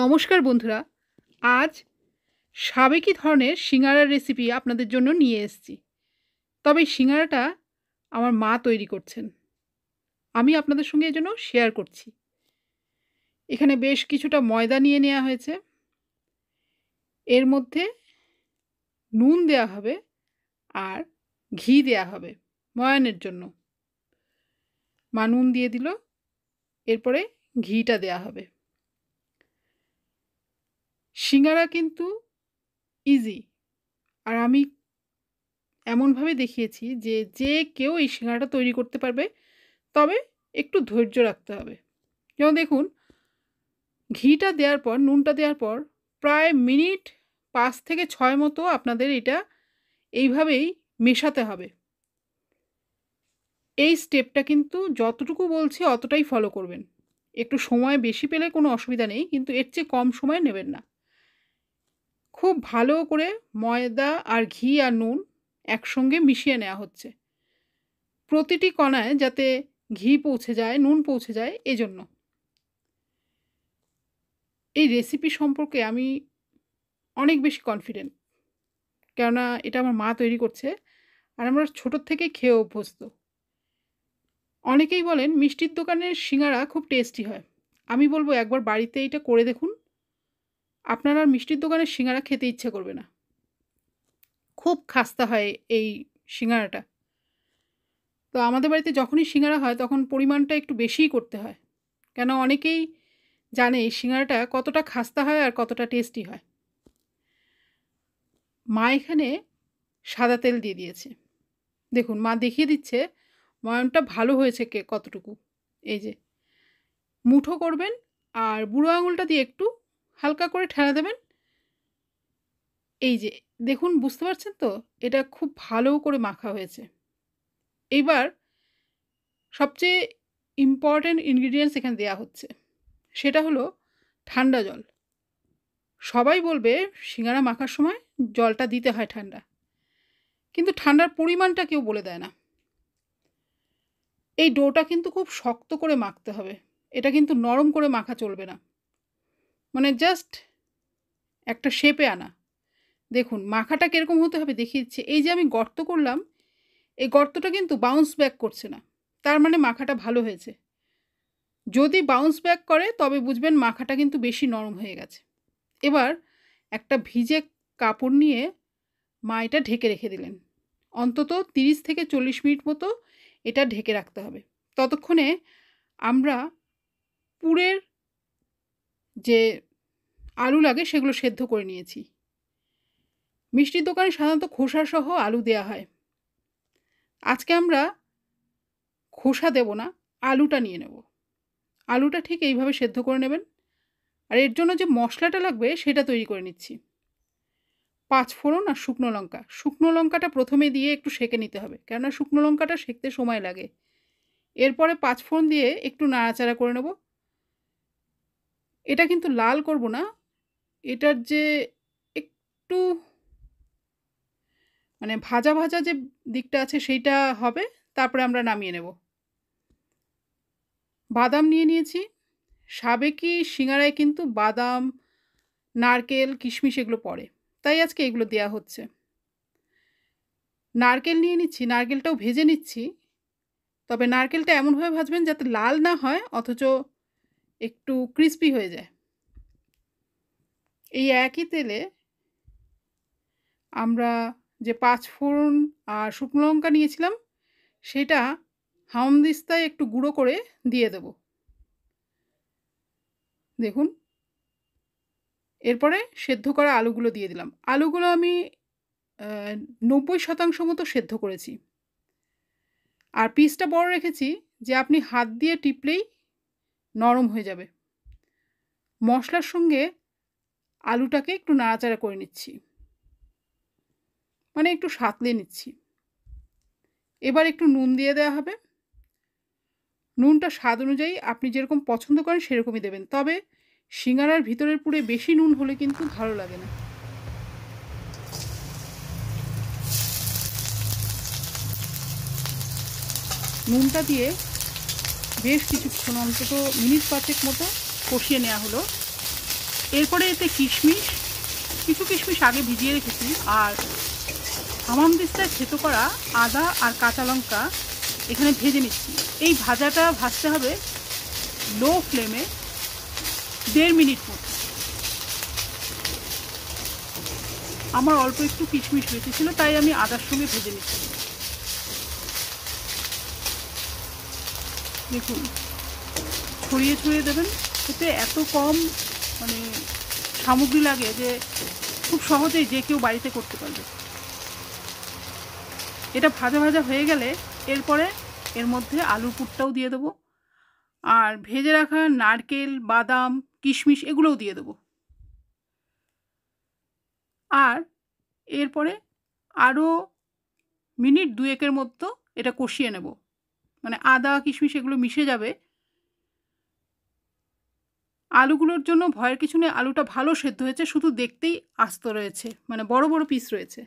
নমস্কার বন্ধুরা আজ সাবেকি ধরনের সিঙ্গারার রেসিপি আপনাদের জন্য নিয়ে এসেছি তবে সিঙ্গারাটা আমার মা তৈরি করছেন আমি আপনাদের সঙ্গে এজন্য শেয়ার করছি এখানে বেশ কিছুটা ময়দা নিয়ে নেওয়া হয়েছে এর মধ্যে নুন দেয়া হবে আর ঘি দেয়া হবে ময়ানের জন্য মা নুন দিয়ে দিল এরপরে ঘিটা দেয়া হবে সিঙ্গারা কিন্তু ইজি আর আমি এমনভাবে দেখিয়েছি যে যে কেউ এই সিঙ্গারাটা তৈরি করতে পারবে তবে একটু ধৈর্য রাখতে হবে যেমন দেখুন ঘিটা দেওয়ার পর নুনটা দেওয়ার পর প্রায় মিনিট পাঁচ থেকে ছয় মতো আপনাদের এটা এইভাবেই মেশাতে হবে এই স্টেপটা কিন্তু যতটুকু বলছি অতটাই ফলো করবেন একটু সময় বেশি পেলে কোনো অসুবিধা নেই কিন্তু এর চেয়ে কম সময় নেবেন না খুব ভালো করে ময়দা আর ঘি আর নুন একসঙ্গে মিশিয়ে নেওয়া হচ্ছে প্রতিটি কণায় যাতে ঘি পৌঁছে যায় নুন পৌঁছে যায় এজন্য এই রেসিপি সম্পর্কে আমি অনেক বেশি কনফিডেন্ট কেননা এটা আমার মা তৈরি করছে আর আমরা ছোটোর থেকে খেয়ে অভ্যস্ত অনেকেই বলেন মিষ্টির দোকানের সিঙাড়া খুব টেস্টি হয় আমি বলবো একবার বাড়িতে এটা করে দেখুন আপনার আর মিষ্টির দোকানের সিঙ্গারা খেতে ইচ্ছে করবে না খুব খাস্তা হয় এই সিঙ্গারাটা তো আমাদের বাড়িতে যখনই সিঙ্গারা হয় তখন পরিমাণটা একটু বেশিই করতে হয় কেন অনেকেই জানে এই সিঙ্গারাটা কতটা খাস্তা হয় আর কতটা টেস্টি হয় মা এখানে সাদা তেল দিয়ে দিয়েছে দেখুন মা দেখিয়ে দিচ্ছে ময়নটা ভালো হয়েছে কে কতটুকু এই যে মুঠো করবেন আর বুড়ো আঙুলটা দিয়ে একটু হালকা করে ঠেলা দেবেন এই যে দেখুন বুঝতে পারছেন তো এটা খুব ভালো করে মাখা হয়েছে এইবার সবচেয়ে ইম্পর্ট্যান্ট ইনগ্রিডিয়েন্টস এখানে দেয়া হচ্ছে সেটা হলো ঠান্ডা জল সবাই বলবে সিঙ্গারা মাখার সময় জলটা দিতে হয় ঠান্ডা কিন্তু ঠান্ডার পরিমাণটা কেউ বলে দেয় না এই ডোটা কিন্তু খুব শক্ত করে মাখতে হবে এটা কিন্তু নরম করে মাখা চলবে না মানে জাস্ট একটা শেপে আনা দেখুন মাখাটা কীরকম হতে হবে দেখিয়ে দিচ্ছে এই যে আমি গর্ত করলাম এই গর্তটা কিন্তু বাউন্স ব্যাক করছে না তার মানে মাখাটা ভালো হয়েছে যদি বাউন্স ব্যাক করে তবে বুঝবেন মাখাটা কিন্তু বেশি নরম হয়ে গেছে এবার একটা ভিজে কাপড় নিয়ে মা এটা ঢেকে রেখে দিলেন অন্তত তিরিশ থেকে চল্লিশ মিনিট মতো এটা ঢেকে রাখতে হবে ততক্ষণে আমরা পুরের যে আলু লাগে সেগুলো সেদ্ধ করে নিয়েছি মিষ্টির দোকানে সাধারণত খোসাসহ আলু দেয়া হয় আজকে আমরা খোসা দেব না আলুটা নিয়ে নেব আলুটা ঠিক এইভাবে সেদ্ধ করে নেবেন আর এর জন্য যে মশলাটা লাগবে সেটা তৈরি করে নিচ্ছি পাঁচ ফোড়ন আর শুকনো লঙ্কা শুকনো লঙ্কাটা প্রথমে দিয়ে একটু সেঁকে নিতে হবে কেননা শুকনো লঙ্কাটা সেঁকতে সময় লাগে এরপরে পাঁচ ফোড়ন দিয়ে একটু নাড়াচাড়া করে নেব এটা কিন্তু লাল করব না এটার যে একটু মানে ভাজা ভাজা যে দিকটা আছে সেইটা হবে তারপরে আমরা নামিয়ে নেব বাদাম নিয়ে নিয়েছি সাবেকি সিঙ্গারায় কিন্তু বাদাম নারকেল কিশমিশ এগুলো পড়ে তাই আজকে এগুলো দেয়া হচ্ছে নারকেল নিয়ে নিচ্ছি নারকেলটাও ভেজে নিচ্ছি তবে নারকেলটা এমনভাবে ভাজবেন যাতে লাল না হয় অথচ একটু ক্রিস্পি হয়ে যায় এই একই তেলে আমরা যে পাঁচ পাঁচফোড়ন আর শুকনো লঙ্কা নিয়েছিলাম সেটা হামদিস্তায় একটু গুঁড়ো করে দিয়ে দেব দেখুন এরপরে সেদ্ধ করা আলুগুলো দিয়ে দিলাম আলুগুলো আমি নব্বই শতাংশ মতো সেদ্ধ করেছি আর পিসটা বড় রেখেছি যে আপনি হাত দিয়ে টিপলেই নরম হয়ে যাবে মশলার সঙ্গে আলুটাকে একটু নাড়াচাড়া করে নিচ্ছি মানে একটু সাঁতলে নিচ্ছি এবার একটু নুন দিয়ে দেওয়া হবে নুনটা স্বাদ অনুযায়ী আপনি যেরকম পছন্দ করেন সেরকমই দেবেন তবে সিঙ্গারার ভিতরের পুরে বেশি নুন হলে কিন্তু ভালো লাগে না নুনটা দিয়ে বেশ কিছুক্ষণ অন্তত মিনিট পাঁচেক মতো কষিয়ে নেওয়া হলো এরপরে এতে কিশমিশ কিছু কিশমিশ আগে ভিজিয়ে রেখেছি আর হামাম দিস্তায় থেতো করা আদা আর কাঁচা লঙ্কা এখানে ভেজে নিচ্ছি এই ভাজাটা ভাজতে হবে লো ফ্লেমে দেড় মিনিট মতো আমার অল্প একটু কিশমিশ ছিল তাই আমি আদার সঙ্গে ভেজে নিচ্ছি দেখুন ছড়িয়ে ছড়িয়ে দেবেন এতে এত কম মানে সামগ্রী লাগে যে খুব সহজেই যে কেউ বাড়িতে করতে পারবে এটা ভাজা ভাজা হয়ে গেলে এরপরে এর মধ্যে আলুর পুরটাও দিয়ে দেবো আর ভেজে রাখা নারকেল বাদাম কিশমিশ এগুলোও দিয়ে দেবো আর এরপরে আরও মিনিট দুয়েকের মতো এটা কষিয়ে নেব মানে আদা কিশমিশ এগুলো মিশে যাবে আলুগুলোর জন্য ভয়ের কিছু নেই আলুটা ভালো সেদ্ধ হয়েছে শুধু দেখতেই আস্ত রয়েছে মানে বড় বড় পিস রয়েছে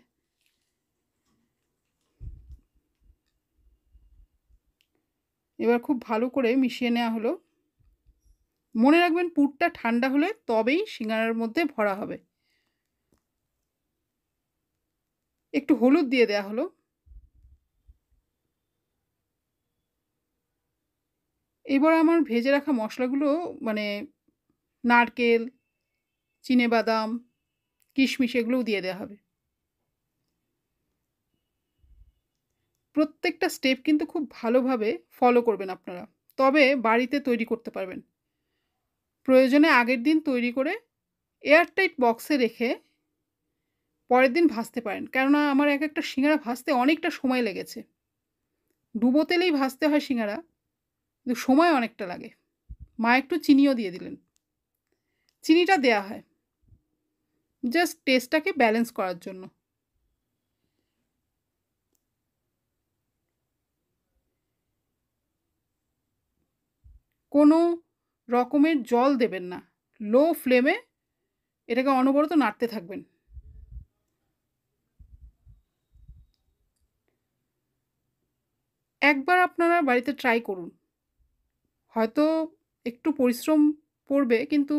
এবার খুব ভালো করে মিশিয়ে নেওয়া হলো মনে রাখবেন পুরটা ঠান্ডা হলে তবেই সিঙ্গারার মধ্যে ভরা হবে একটু হলুদ দিয়ে দেয়া হলো এবার আমার ভেজে রাখা মশলাগুলো মানে নারকেল বাদাম কিশমিশ এগুলোও দিয়ে দেওয়া হবে প্রত্যেকটা স্টেপ কিন্তু খুব ভালোভাবে ফলো করবেন আপনারা তবে বাড়িতে তৈরি করতে পারবেন প্রয়োজনে আগের দিন তৈরি করে এয়ারটাইট বক্সে রেখে পরের দিন ভাজতে পারেন কেননা আমার এক একটা শিঙারা ভাজতে অনেকটা সময় লেগেছে ডুবো তেলেই ভাজতে হয় শিঙারা কিন্তু সময় অনেকটা লাগে মা একটু চিনিও দিয়ে দিলেন চিনিটা দেয়া হয় জাস্ট টেস্টটাকে ব্যালেন্স করার জন্য কোনো রকমের জল দেবেন না লো ফ্লেমে এটাকে অনবরত নাড়তে থাকবেন একবার আপনারা বাড়িতে ট্রাই করুন হয়তো একটু পরিশ্রম পড়বে কিন্তু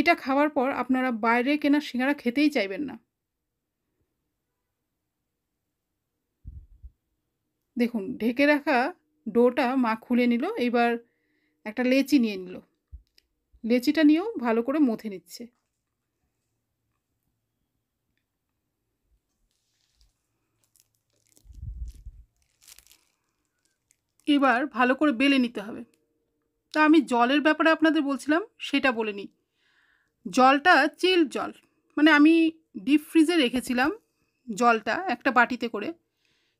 এটা খাওয়ার পর আপনারা বাইরে কেনা সিঙ্গারা খেতেই চাইবেন না দেখুন ঢেকে রাখা ডোটা মা খুলে নিল এবার একটা লেচি নিয়ে নিল লেচিটা নিয়েও ভালো করে মথে নিচ্ছে এবার ভালো করে বেলে নিতে হবে তা আমি জলের ব্যাপারে আপনাদের বলছিলাম সেটা বলে নিই জলটা চিল জল মানে আমি ডিপ ফ্রিজে রেখেছিলাম জলটা একটা বাটিতে করে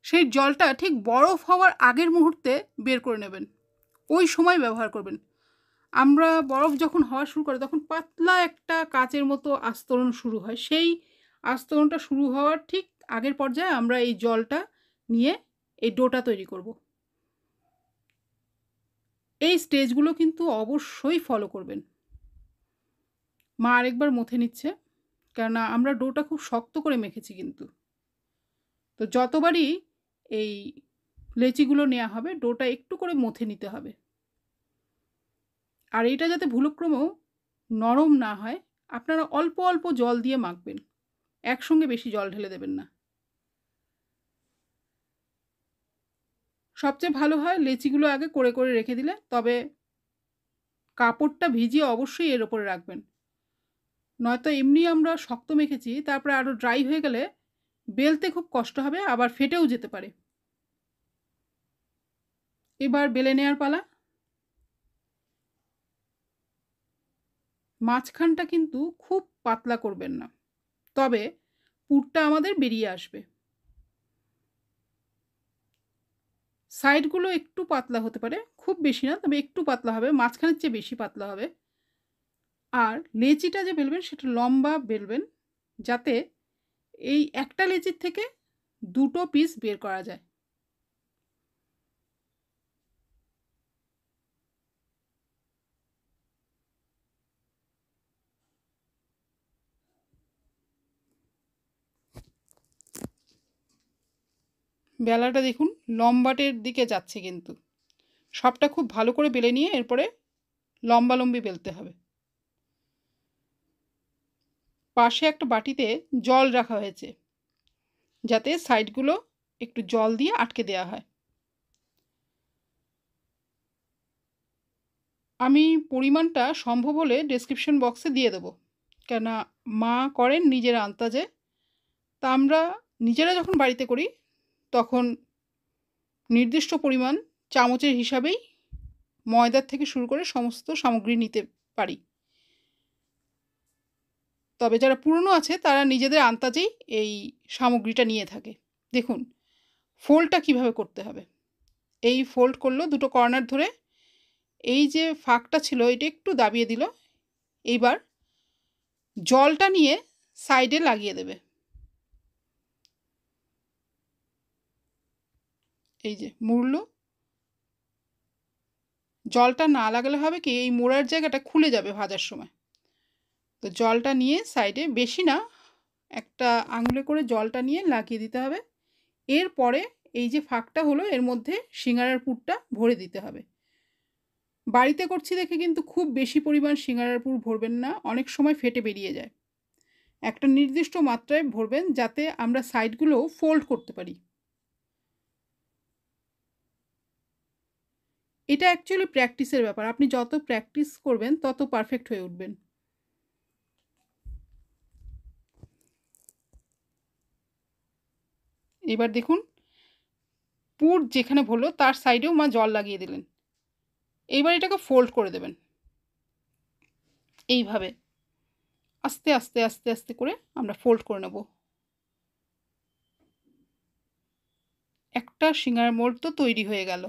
সেই জলটা ঠিক বরফ হওয়ার আগের মুহূর্তে বের করে নেবেন ওই সময় ব্যবহার করবেন আমরা বরফ যখন হওয়া শুরু করে তখন পাতলা একটা কাচের মতো আস্তরণ শুরু হয় সেই আস্তরণটা শুরু হওয়ার ঠিক আগের পর্যায়ে আমরা এই জলটা নিয়ে এই ডোটা তৈরি করব এই স্টেজগুলো কিন্তু অবশ্যই ফলো করবেন মা আরেকবার মুথে নিচ্ছে কেননা আমরা ডোটা খুব শক্ত করে মেখেছি কিন্তু তো যতবারই এই লেচিগুলো নেওয়া হবে ডোটা একটু করে মুথে নিতে হবে আর এটা যাতে ভুলক্রমেও নরম না হয় আপনারা অল্প অল্প জল দিয়ে মাখবেন একসঙ্গে বেশি জল ঢেলে দেবেন না সবচেয়ে ভালো হয় লেচিগুলো আগে করে করে রেখে দিলে তবে কাপড়টা ভিজিয়ে অবশ্যই এর ওপরে রাখবেন নয়তো এমনি আমরা শক্ত মেখেছি তারপরে আরও ড্রাই হয়ে গেলে বেলতে খুব কষ্ট হবে আবার ফেটেও যেতে পারে এবার বেলে নেয়ার পালা মাঝখানটা কিন্তু খুব পাতলা করবেন না তবে পুরটা আমাদের বেরিয়ে আসবে সাইডগুলো একটু পাতলা হতে পারে খুব বেশি না তবে একটু পাতলা হবে মাঝখানের চেয়ে বেশি পাতলা হবে আর লেচিটা যে বেলবেন সেটা লম্বা বেলবেন যাতে এই একটা লেচির থেকে দুটো পিস বের করা যায় বেলাটা দেখুন লম্বাটের দিকে যাচ্ছে কিন্তু সবটা খুব ভালো করে বেলে নিয়ে এরপরে লম্বালম্বি বেলতে হবে পাশে একটা বাটিতে জল রাখা হয়েছে যাতে সাইডগুলো একটু জল দিয়ে আটকে দেওয়া হয় আমি পরিমাণটা সম্ভব হলে ডেসক্রিপশন বক্সে দিয়ে দেবো কেননা মা করেন নিজের আন্তাজে তা আমরা নিজেরা যখন বাড়িতে করি তখন নির্দিষ্ট পরিমাণ চামচের হিসাবেই ময়দার থেকে শুরু করে সমস্ত সামগ্রী নিতে পারি তবে যারা পুরনো আছে তারা নিজেদের আন্তাজেই এই সামগ্রীটা নিয়ে থাকে দেখুন ফোল্ডটা কিভাবে করতে হবে এই ফোল্ড করলো দুটো কর্নার ধরে এই যে ফাঁকটা ছিল এটা একটু দাবিয়ে দিল এইবার জলটা নিয়ে সাইডে লাগিয়ে দেবে এই যে মুড়ল জলটা না লাগালে হবে কি এই মোড়ার জায়গাটা খুলে যাবে ভাজার সময় তো জলটা নিয়ে সাইডে বেশি না একটা আঙুলে করে জলটা নিয়ে লাগিয়ে দিতে হবে এরপরে এই যে ফাঁকটা হলো এর মধ্যে সিঙ্গারার পুরটা ভরে দিতে হবে বাড়িতে করছি দেখে কিন্তু খুব বেশি পরিমাণ সিঙ্গারার পুর ভরবেন না অনেক সময় ফেটে বেরিয়ে যায় একটা নির্দিষ্ট মাত্রায় ভরবেন যাতে আমরা সাইডগুলো ফোল্ড করতে পারি এটা অ্যাকচুয়ালি প্র্যাকটিসের ব্যাপার আপনি যত প্র্যাকটিস করবেন তত পারফেক্ট হয়ে উঠবেন এবার দেখুন পুর যেখানে ভরলো তার সাইডেও মা জল লাগিয়ে দিলেন এইবার এটাকে ফোল্ড করে দেবেন এইভাবে আস্তে আস্তে আস্তে আস্তে করে আমরা ফোল্ড করে নেব একটা শিঙার মোড় তো তৈরি হয়ে গেল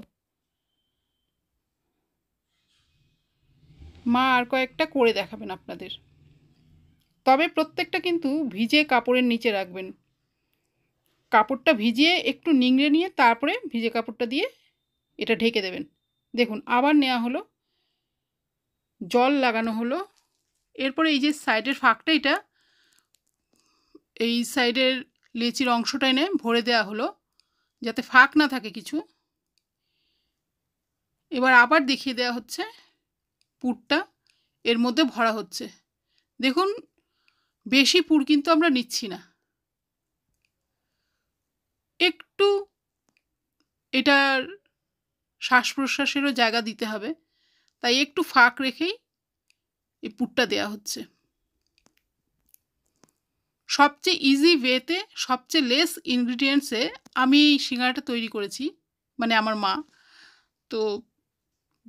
মা আর কয়েকটা করে দেখাবেন আপনাদের তবে প্রত্যেকটা কিন্তু ভিজে কাপড়ের নিচে রাখবেন কাপড়টা ভিজিয়ে একটু নিংড়ে নিয়ে তারপরে ভিজে কাপড়টা দিয়ে এটা ঢেকে দেবেন দেখুন আবার নেওয়া হলো জল লাগানো হলো এরপরে এই যে সাইডের ফাঁকটা এটা এই সাইডের লেচির অংশটা এনে ভরে দেওয়া হলো যাতে ফাঁক না থাকে কিছু এবার আবার দেখিয়ে দেওয়া হচ্ছে পুরটা এর মধ্যে ভরা হচ্ছে দেখুন বেশি পুর কিন্তু আমরা নিচ্ছি না একটু এটার শ্বাস প্রশ্বাসেরও জায়গা দিতে হবে তাই একটু ফাঁক রেখেই এই পুরটা দেয়া হচ্ছে সবচেয়ে ইজি ওয়েতে সবচেয়ে লেস ইনগ্রিডিয়েন্টসে আমি এই সিঙ্গারাটা তৈরি করেছি মানে আমার মা তো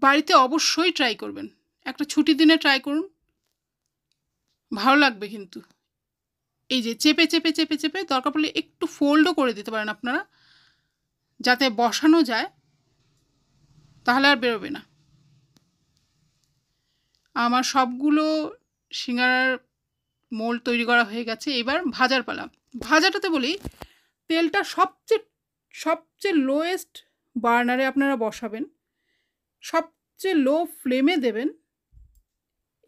বাড়িতে অবশ্যই ট্রাই করবেন একটা ছুটি দিনে ট্রাই করুন ভালো লাগবে কিন্তু এই যে চেপে চেপে চেপে চেপে দরকার পড়লে একটু ফোল্ডও করে দিতে পারেন আপনারা যাতে বসানো যায় তাহলে আর বেরোবে না আমার সবগুলো শিঙার মোল তৈরি করা হয়ে গেছে এবার ভাজার পালা ভাজাটাতে বলি তেলটা সবচেয়ে সবচেয়ে লোয়েস্ট বার্নারে আপনারা বসাবেন সবচেয়ে লো ফ্লেমে দেবেন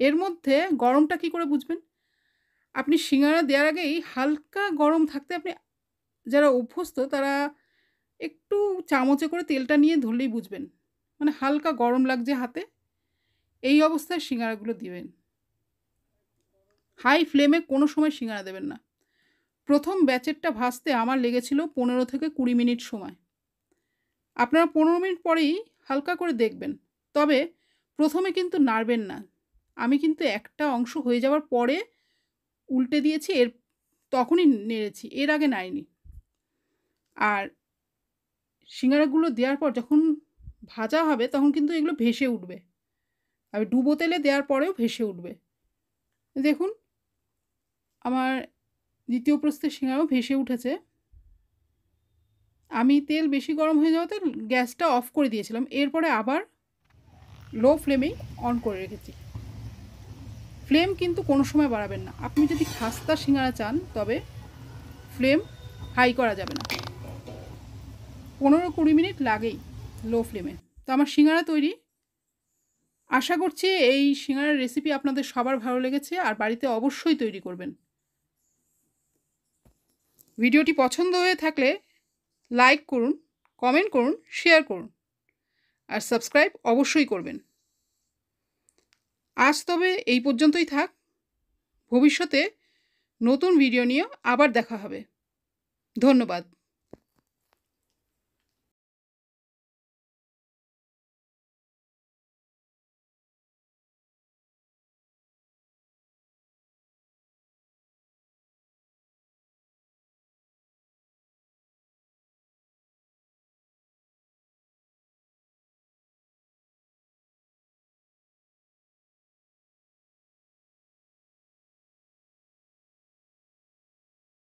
এর মধ্যে গরমটা কি করে বুঝবেন আপনি সিঙ্গারা দেওয়ার আগেই হালকা গরম থাকতে আপনি যারা অভ্যস্ত তারা একটু চামচে করে তেলটা নিয়ে ধরলেই বুঝবেন মানে হালকা গরম লাগছে হাতে এই অবস্থায় সিঙ্গারাগুলো দিবেন হাই ফ্লেমে কোনো সময় সিঙ্গারা দেবেন না প্রথম ব্যাচেরটা ভাজতে আমার লেগেছিল পনেরো থেকে কুড়ি মিনিট সময় আপনারা পনেরো মিনিট পরেই হালকা করে দেখবেন তবে প্রথমে কিন্তু নাড়বেন না আমি কিন্তু একটা অংশ হয়ে যাওয়ার পরে উল্টে দিয়েছি এর তখনই নেড়েছি এর আগে নাইনি আর সিঙ্গারাগুলো দেওয়ার পর যখন ভাজা হবে তখন কিন্তু এগুলো ভেসে উঠবে আর ডুবো তেলে দেওয়ার পরেও ভেসে উঠবে দেখুন আমার দ্বিতীয় প্রস্তের সিঙ্গারাও ভেসে উঠেছে আমি তেল বেশি গরম হয়ে যাওয়াতে গ্যাসটা অফ করে দিয়েছিলাম এরপরে আবার লো ফ্লেমেই অন করে রেখেছি ফ্লেম কিন্তু কোনো সময় বাড়াবেন না আপনি যদি খাস্তা সিঙ্গারা চান তবে ফ্লেম হাই করা যাবে না পনেরো কুড়ি মিনিট লাগেই লো ফ্লেমে তো আমার সিঙ্গারা তৈরি আশা করছি এই সিঙ্গারার রেসিপি আপনাদের সবার ভালো লেগেছে আর বাড়িতে অবশ্যই তৈরি করবেন ভিডিওটি পছন্দ হয়ে থাকলে লাইক করুন কমেন্ট করুন শেয়ার করুন আর সাবস্ক্রাইব অবশ্যই করবেন আজ তবে এই পর্যন্তই থাক ভবিষ্যতে নতুন ভিডিও নিয়ে আবার দেখা হবে ধন্যবাদ